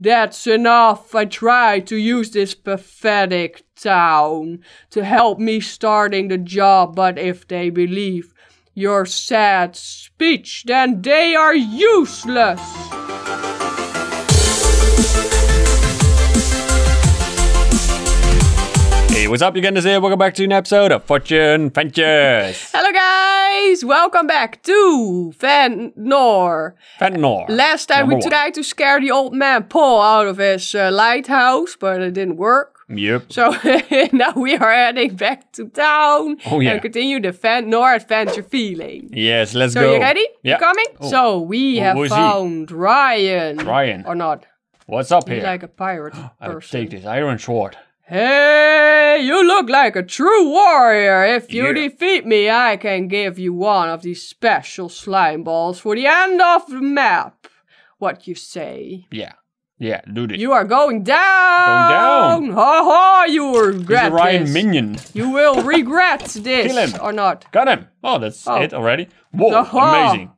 That's enough. I tried to use this pathetic town to help me starting the job, but if they believe your sad speech, then they are useless. Hey, what's up? You guys here. Welcome back to an episode of Fortune Ventures. Hello, guys guys, welcome back to Van Nor. Van Nor. Last time Number we one. tried to scare the old man Paul out of his uh, lighthouse, but it didn't work. Yep. So now we are heading back to town oh, yeah. and continue the Van Nor adventure feeling. Yes, let's so go. So you ready? Yeah. You coming? Oh. So we have found he? Ryan. Ryan. Or not. What's up He's here? like a pirate person. I'll take this iron sword. Hey, you look like a true warrior. If you yeah. defeat me, I can give you one of these special slime balls for the end of the map. What you say? Yeah. Yeah, do this. You are going down. Going down. Ha ha! You will regret He's Ryan minion. You will regret this. Kill him or not? Got him. Oh, that's oh. it already. Whoa! Amazing.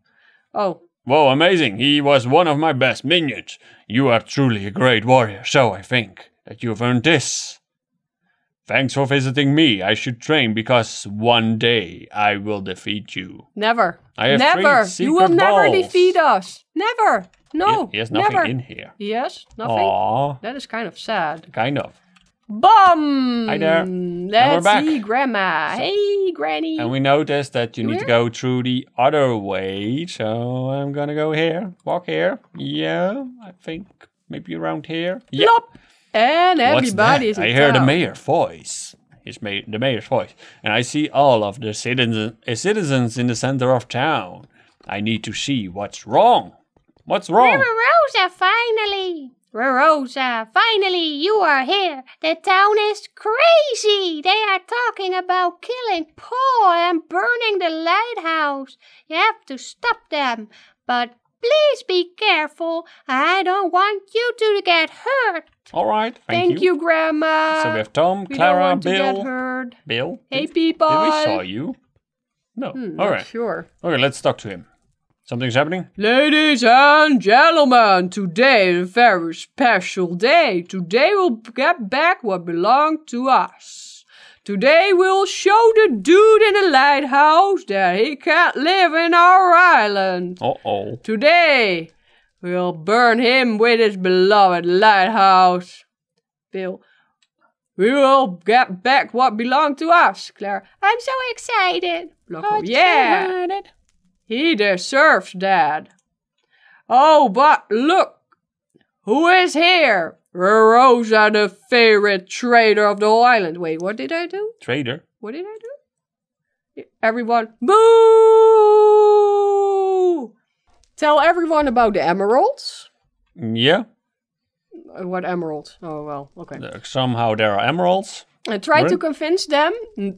Oh. Whoa! Amazing. He was one of my best minions. You are truly a great warrior. So I think that you have earned this. Thanks for visiting me. I should train because one day I will defeat you. Never. I have never. you will balls. never defeat us. Never. No. he has nothing never. in here. Yes, nothing. Aww. That is kind of sad. Kind of. Bum! Hi there. Let's see Grandma. So, hey, Granny. And we noticed that you need here? to go through the other way. So I'm gonna go here. Walk here. Yeah, I think maybe around here. Yeah and everybody's. I hear the mayor's voice. It's made the mayor's voice, and I see all of the citizens eh, citizens in the center of town. I need to see what's wrong. What's wrong? Rosa, finally. Rosa, finally, you are here. The town is crazy. They are talking about killing Paul and burning the lighthouse. You have to stop them. But please be careful. I don't want you to get hurt. All right. Thank, thank you. you. Grandma. So we have Tom, we Clara, Bill. Bill. Hey, did, people. Did we saw you? No. Hmm, All right. Sure. Okay, let's talk to him. Something's happening? Ladies and gentlemen, today is a very special day. Today we'll get back what belonged to us. Today we'll show the dude in the lighthouse that he can't live in our island. Uh oh. Today We'll burn him with his beloved lighthouse. Bill. We will get back what belonged to us, Claire. I'm so excited. Blocko. Yeah. Excited. He deserves that. Oh, but look who is here? Rosa, the favorite trader of the whole island. Wait, what did I do? Trader. What did I do? Everyone, boo! Tell everyone about the emeralds. Yeah. Uh, what emeralds? Oh well, okay. Uh, somehow there are emeralds. And try to convince them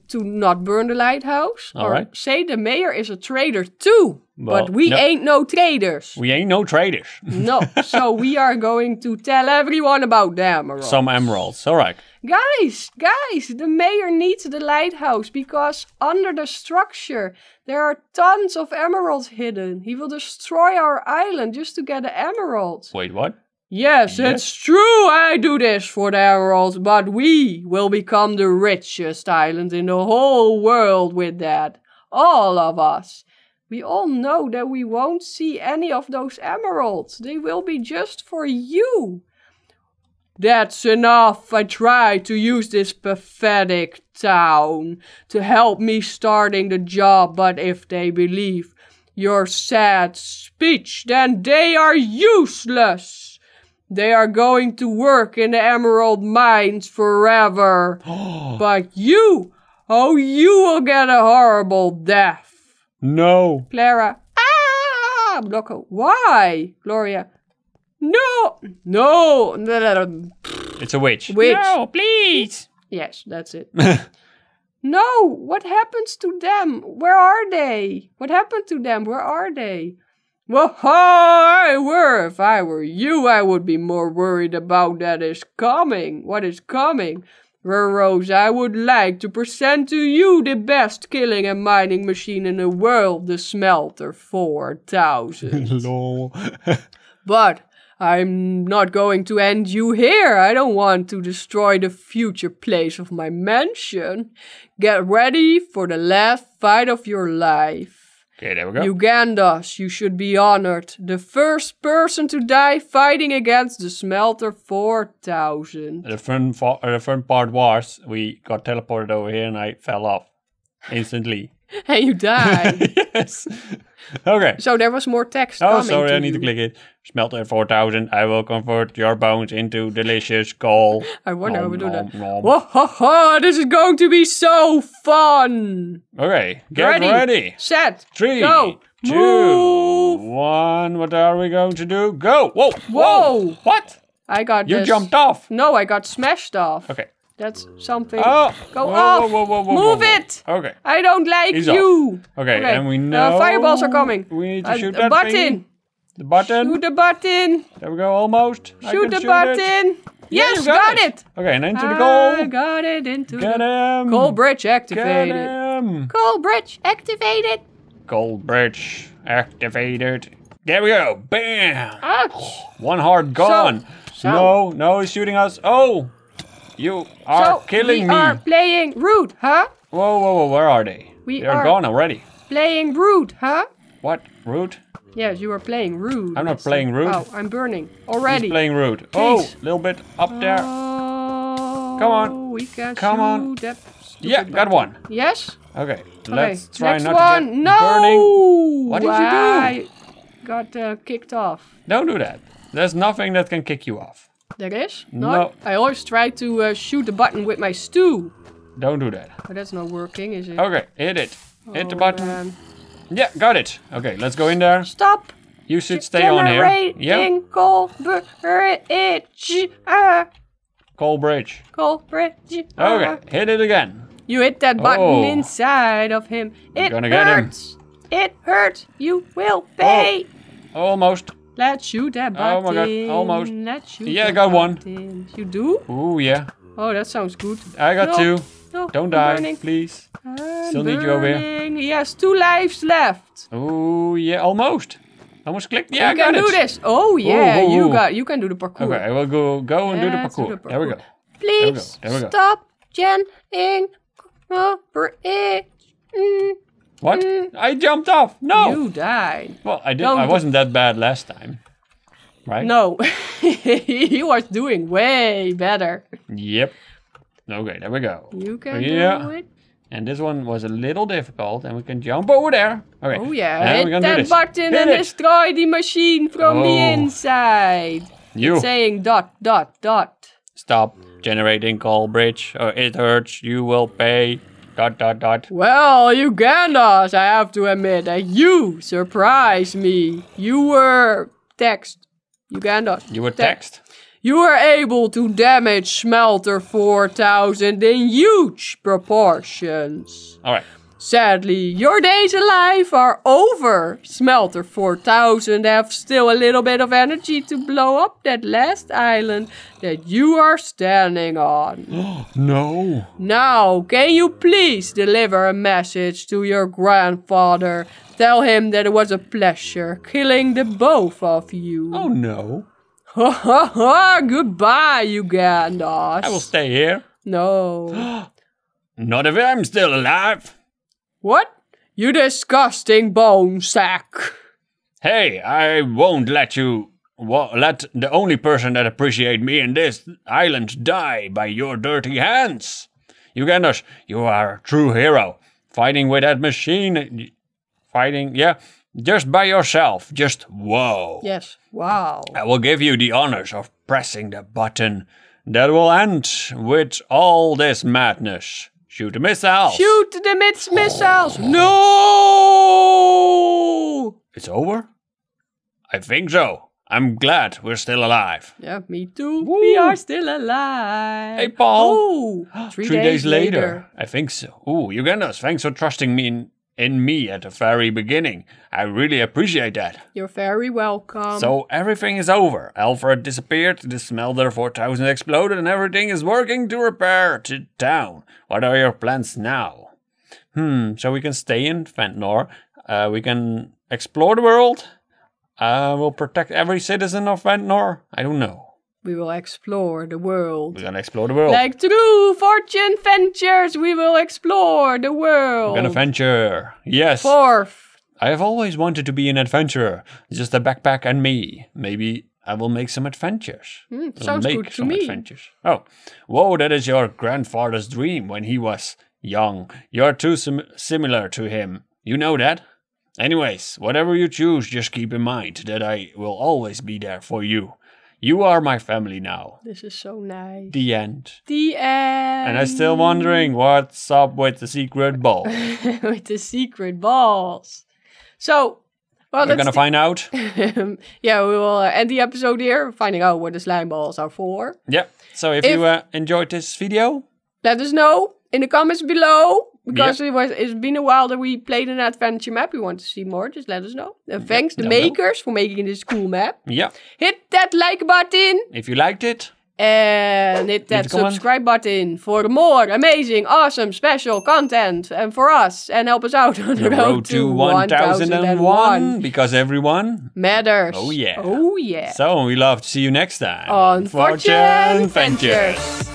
to not burn the lighthouse. All or right. say the mayor is a traitor too. Well, but we no, ain't no traitors. We ain't no traitors. no. So we are going to tell everyone about the emeralds. Some emeralds. All right. Guys, guys, the mayor needs the lighthouse because under the structure there are tons of emeralds hidden. He will destroy our island just to get the emeralds. Wait, what? Yes, yes, it's true I do this for the emeralds, but we will become the richest island in the whole world with that. All of us. We all know that we won't see any of those emeralds. They will be just for you. That's enough. I tried to use this pathetic town to help me starting the job, but if they believe your sad speech, then they are useless. They are going to work in the emerald mines forever. but you, oh, you will get a horrible death. No. Clara, ah! Blocko, why? Gloria, no, no. It's a witch. Witch. No, please. Yes, that's it. no, what happens to them? Where are they? What happened to them? Where are they? Well, I were if I were you, I would be more worried about that is coming. What is coming? Rose, I would like to present to you the best killing and mining machine in the world, the Smelter 4000. Lol. but I'm not going to end you here. I don't want to destroy the future place of my mansion. Get ready for the last fight of your life. Okay, there we go. Ugandas, you should be honored. The first person to die fighting against the smelter 4000. The fun, the fun part was we got teleported over here and I fell off instantly. and you die. yes. Okay. So there was more text. Oh, sorry, I need you. to click it. Smelt at 4000. I will convert your bones into delicious coal. I wonder nom, how we do that. Whoa, this is going to be so fun. Okay. Get ready. ready. Set. Three. Go. Two. Move. One. What are we going to do? Go. Whoa. Whoa. Whoa. What? I got You this. jumped off. No, I got smashed off. Okay. That's oh. something. Oh, go whoa, off. Whoa, whoa, Move it. Okay. I don't like He's you. Okay, okay, and we uh, know. Uh, fireballs are coming. We need to uh, shoot that button. Thing. The button. Shoot the button. There we go, almost. Shoot the shoot button. It. Yes, yeah, got, got it. it. Okay, and into the goal. I got it into Get him. Goal bridge activated. Get him. Goal bridge activated. Goal bridge activated. There we go. Bam. Ouch. One hard gone. So, so. No, no, he's shooting us. Oh. You are so killing we me. We are playing rude, huh? Whoa, whoa, whoa, where are they? We they are, are gone already. Playing rude, huh? What? Rude? Yes, you are playing rude. I'm not playing rude. Oh, I'm burning already. He's playing rude. Please. Oh, little bit up there. Oh, Come on. We can Come on. yeah, button. got one. Yes. Okay, okay. let's try Next not one. to get no! burning. What did you do? I got uh, kicked off. Don't do that. There's nothing that can kick you off. There is? No. no. I always try to uh, shoot the button with my stew. Don't do that. But that's not working, is it? Okay, hit it. Oh, hit the oh, button. Man. Yeah, got it. Okay, let's go in there. Stop. You should stay on here. Yeah. Colbridge. Uh. Colbridge. Colbridge. Uh. Okay, hit it again. You hit that button oh. inside of him. It hurts. Him. It hurts. You will oh. pay. Oh. Almost. Let's shoot that button. Oh my god, almost. Let's shoot yeah, I got button. one. You do? Oh yeah. Oh, that sounds good. I got no. two. No, Don't die, burning. please. I'm Still burning. need you over here. He has two lives left. Oh yeah, almost. Almost clicked. Yeah, you I got it. You can do this. Oh yeah, ooh, ooh, you got. You can do the parkour. Okay, I will go go and do, the parkour. do the parkour. There we go. Please there we go. There we go. stop, Jen, in, what? Mm. I jumped off. No. You died. Well, I did. No, I wasn't that bad last time. Right? No. you are doing way better. Yep. Okay, there we go. You can yeah. do it. And this one was a little difficult, and we can jump over there. Okay. Oh yeah, hit that button Hit and it. destroy the machine from oh. the inside. You. It's saying dot dot dot. Stop generating call bridge, or it hurts. You will pay. Dot dot dot. Well, Ugandas, I have to admit that you surprised me. You were text. Ugandas. You were text. text. You were able to damage Smelter 4000 in huge proportions. Alright. Sadly, your days alive are over. Smelter 4000 have still a little bit of energy to blow up that last island that you are standing on. no. Now, can you please deliver a message to your grandfather? Tell him that it was a pleasure killing the both of you. Oh, no. Ha ha ha! Goodbye, you I will stay here. No. Not if I'm still alive. What? You disgusting bone sack. Hey, I won't let you let the only person that appreciate me in this island die by your dirty hands. Ugandash, you are a true hero. Fighting with that machine, fighting, yeah, just by yourself, just whoa. Yes, wow. I will give you the honors of pressing the button that will end with all this madness. Shoot the missiles. Shoot the miss oh. missiles. No. It's over? I think so. I'm glad we're still alive. Yeah, me too. Woo. We are still alive. Hey, Paul. Oh, Three days, days later. later. I think so. Ooh, us. thanks for trusting me in me at the very beginning. I really appreciate that. You're very welcome. So everything is over. Alfred disappeared, the smelter 4000 exploded, and everything is working to repair the town. What are your plans now? Hmm, so we can stay in Ventnor. Uh, we can explore the world. Uh, we'll protect every citizen of Ventnor. I don't know we will explore the world. We're gonna explore the world. Like true fortune ventures, we will explore the world. We're gonna venture. Yes. Fourth. I have always wanted to be an adventurer. Just a backpack and me. Maybe I will make some adventures. Mm, sounds make good to some me. adventures. Oh, whoa! That is your grandfather's dream when he was young. You're too sim similar to him. You know that. Anyways, whatever you choose, just keep in mind that I will always be there for you. You are my family now. This is so nice. The end. The end. And I'm still wondering what's up with the secret ball. with the secret balls. So, well, we're gonna find out. yeah, we will end the episode here, finding out what the slime balls are for. Yeah. So if, if you uh, enjoyed this video, let us know in the comments below because yeah. it was it's been a while that we played an adventure map. We want to see more? Just let us know. And thanks the makers for making this cool map. Yeah. Hit that like button if you liked it. And hit that subscribe button for more amazing, awesome, special content and for us and help us out on the, the road, road, to 1001, because everyone matters. Oh, yeah. Oh, yeah. So we love to see you next time on Fortune, Adventures.